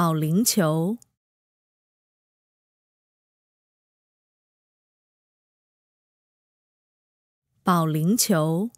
保龄球，保龄球。